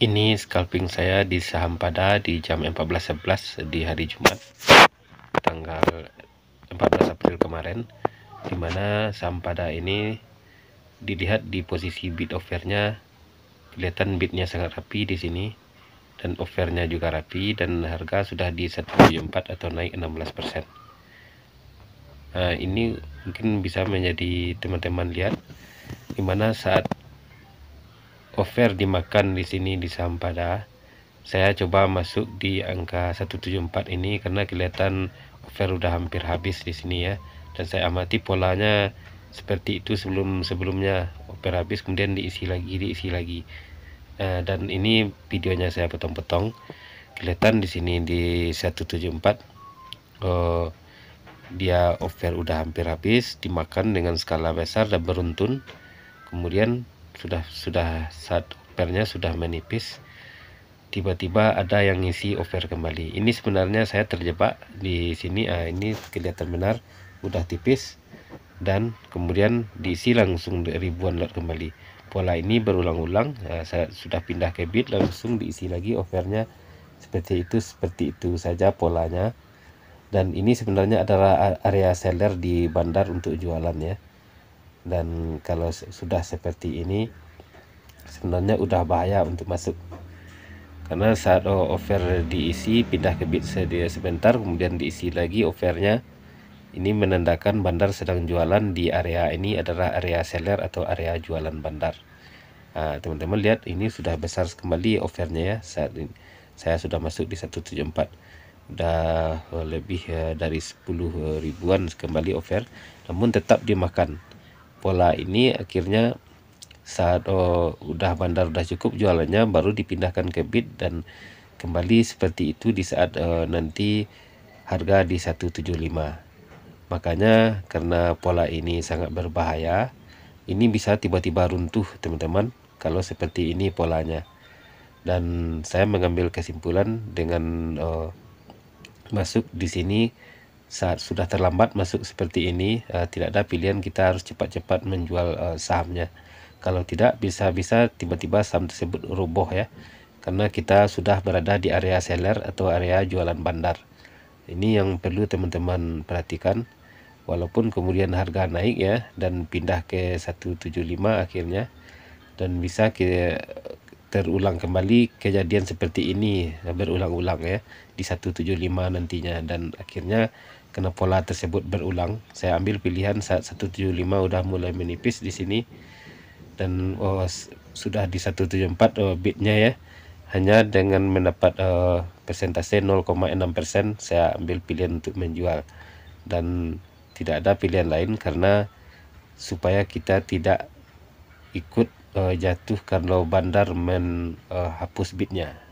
Ini scalping saya di saham pada di jam 14.11 di hari Jumat tanggal 14 April kemarin dimana saham pada ini dilihat di posisi bid offernya kelihatan bidnya sangat rapi di sini dan offernya juga rapi dan harga sudah di 174 atau naik 16% nah ini mungkin bisa menjadi teman-teman lihat dimana saat offer dimakan di sini di saham pada saya coba masuk di angka 174 ini karena kelihatan offer udah hampir habis di sini ya dan saya amati polanya seperti itu sebelum sebelumnya offer habis kemudian diisi lagi diisi lagi uh, dan ini videonya saya potong-potong kelihatan di sini di 174 uh, dia offer udah hampir habis dimakan dengan skala besar dan beruntun kemudian sudah sudah saat overnya sudah menipis tiba-tiba ada yang ngisi over kembali ini sebenarnya saya terjebak di sini ah ini kelihatan benar udah tipis dan kemudian diisi langsung ribuan lot kembali pola ini berulang-ulang ah, saya sudah pindah ke bid langsung diisi lagi overnya seperti itu seperti itu saja polanya dan ini sebenarnya adalah area seller di bandar untuk jualan ya dan kalau sudah seperti ini sebenarnya udah bahaya untuk masuk karena saat offer diisi pindah ke bit sebentar kemudian diisi lagi offernya. ini menandakan bandar sedang jualan di area ini adalah area seller atau area jualan bandar ah, teman-teman nah, lihat ini sudah besar kembali offernya ya saat ini saya sudah masuk di 174 udah lebih eh, dari 10 ribuan kembali offer, namun tetap dimakan pola ini akhirnya saat oh, udah bandar udah cukup jualannya baru dipindahkan ke bid dan kembali seperti itu di saat uh, nanti harga di 175 makanya karena pola ini sangat berbahaya ini bisa tiba-tiba runtuh teman-teman kalau seperti ini polanya dan saya mengambil kesimpulan dengan uh, masuk di sini saat sudah terlambat masuk seperti ini uh, tidak ada pilihan kita harus cepat-cepat menjual uh, sahamnya kalau tidak bisa-bisa tiba-tiba saham tersebut roboh ya karena kita sudah berada di area seller atau area jualan bandar ini yang perlu teman-teman perhatikan walaupun kemudian harga naik ya dan pindah ke 175 akhirnya dan bisa ke terulang kembali kejadian seperti ini berulang-ulang ya di 175 nantinya dan akhirnya karena pola tersebut berulang saya ambil pilihan saat 175 udah mulai menipis di sini dan oh, sudah di 174 oh, bitnya ya hanya dengan mendapat uh, persentase 0,6% persen, saya ambil pilihan untuk menjual dan tidak ada pilihan lain karena supaya kita tidak ikut uh, eh, jatuh kalau bandar menghapus eh, uh, bitnya